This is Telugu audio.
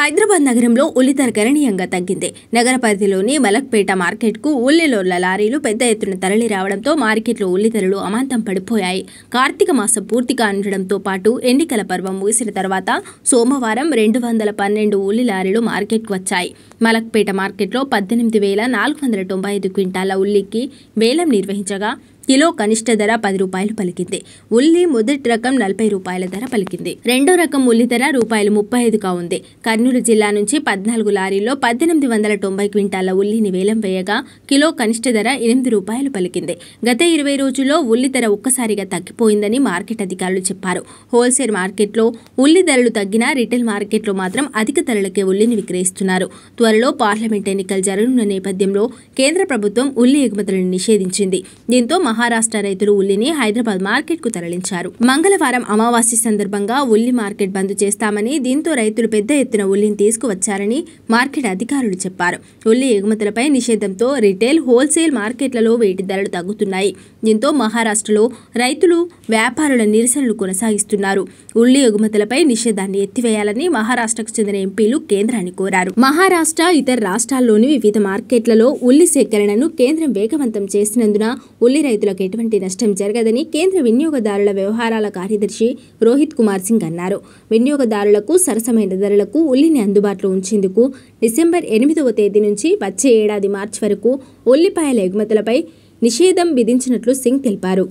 హైదరాబాద్ నగరంలో ఉల్లి ధర గణనీయంగా తగ్గింది నగర పరిధిలోని మలక్పేట మార్కెట్కు ఉల్లిలోళ్ల లారీలు పెద్ద ఎత్తున తరలి రావడంతో మార్కెట్లో ఉల్లి ధరలు అమాంతం పడిపోయాయి కార్తీక మాసం పూర్తిగా ఉండడంతో పాటు ఎన్నికల పర్వం ముగిసిన తర్వాత సోమవారం రెండు వందల పన్నెండు ఉల్లి లారీలు మార్కెట్కు వచ్చాయి మలక్పేట మార్కెట్లో పద్దెనిమిది వేల నాలుగు వందల తొంభై ఐదు క్వింటాల ఉల్లికి వేలం నిర్వహించగా కిలో కనిష్ట ధర పది రూపాయలు పలికింది ఉల్లి మొదటి రకం నలభై రూపాయల ధర పలికింది రెండో రకం ఉల్లి ధర రూపాయలు ముప్పై ఐదుగా ఉంది కర్నూలు జిల్లా నుంచి పద్నాలుగు లారీల్లో పద్దెనిమిది వందల తొంభై క్వింటాల ఉల్లిని వేలం వేయగా కిలో కనిష్ట ధర ఎనిమిది రూపాయలు పలికింది గత ఇరవై రోజుల్లో ఉల్లి ధర ఒక్కసారిగా తగ్గిపోయిందని మార్కెట్ అధికారులు చెప్పారు హోల్సేల్ మార్కెట్లో ఉల్లి ధరలు తగ్గినా రిటైల్ మార్కెట్లో మాత్రం అధిక ధరలకే ఉల్లిని విక్రయిస్తున్నారు త్వరలో పార్లమెంట్ ఎన్నికలు జరగనున్న నేపథ్యంలో కేంద్ర ప్రభుత్వం ఉల్లి ఎగుమతులను నిషేధించింది దీంతో మహా మహారాష్ట్ర రైతులు ఉల్లిని హైదరాబాద్ మార్కెట్ కు తరలించారు మంగళవారం అమావాస్య సందర్భంగా ఉల్లి మార్కెట్ బంద్ చేస్తామని దీంతో రైతులు పెద్ద ఎత్తున ఉల్లిని తీసుకువచ్చారని మార్కెట్ అధికారులు చెప్పారు ఉల్లి ఎగుమతులపై నిషేధంతో రిటైల్ హోల్సేల్ మార్కెట్లలో వేటి ధరలు తగ్గుతున్నాయి దీంతో మహారాష్ట్రలో రైతులు వ్యాపారుల నిరసనలు కొనసాగిస్తున్నారు ఉల్లి ఎగుమతులపై నిషేధాన్ని ఎత్తివేయాలని మహారాష్ట్రకు చెందిన ఎంపీలు కేంద్రాన్ని కోరారు మహారాష్ట్ర ఇతర రాష్ట్రాల్లోని వివిధ మార్కెట్లలో ఉల్లి సేకరణను కేంద్రం వేగవంతం చేసినందున ఉల్లి రైతు రైతులకు ఎటువంటి నష్టం జరగదని కేంద్ర వినియోగదారుల వ్యవహారాల కార్యదర్శి రోహిత్ కుమార్ సింగ్ అన్నారు వినియోగదారులకు సరసమైన ధరలకు ఉల్లిని అందుబాటులో ఉంచేందుకు డిసెంబర్ ఎనిమిదవ తేదీ నుంచి వచ్చే ఏడాది మార్చి వరకు ఉల్లిపాయల ఎగుమతులపై నిషేధం విధించినట్లు సింగ్ తెలిపారు